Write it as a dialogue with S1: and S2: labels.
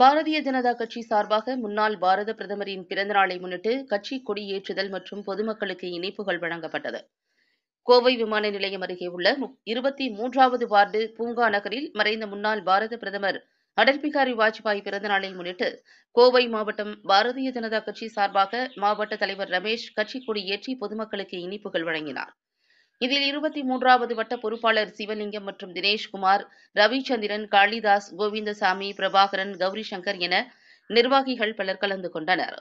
S1: பாரதிய ஜனதா கட்சி சார்பாக முன்னாள் பாரத பிரதமரின் பிறந்த நாளை முன்னிட்டு கட்சி கொடியேற்றுதல் மற்றும் பொதுமக்களுக்கு இணைப்புகள் வழங்கப்பட்டது கோவை விமான நிலையம் அருகே உள்ள இருபத்தி மூன்றாவது வார்டு பூங்கா நகரில் மறைந்த முன்னாள் பாரத பிரதமர் அடல் பிகாரி வாஜ்பாய் பிறந்த நாளை முன்னிட்டு கோவை மாவட்டம் பாரதிய ஜனதா கட்சி சார்பாக மாவட்ட தலைவர் ரமேஷ் கட்சி கொடியேற்றி பொதுமக்களுக்கு இனிப்புகள் வழங்கினார் இதில் இருபத்தி மூன்றாவது வட்ட பொறுப்பாளர் சிவலிங்கம் மற்றும் தினேஷ்குமார் ரவிச்சந்திரன் காளிதாஸ் கோவிந்தசாமி பிரபாகரன் கௌரி சங்கர் என நிர்வாகிகள் பலர் கலந்து கொண்டனர்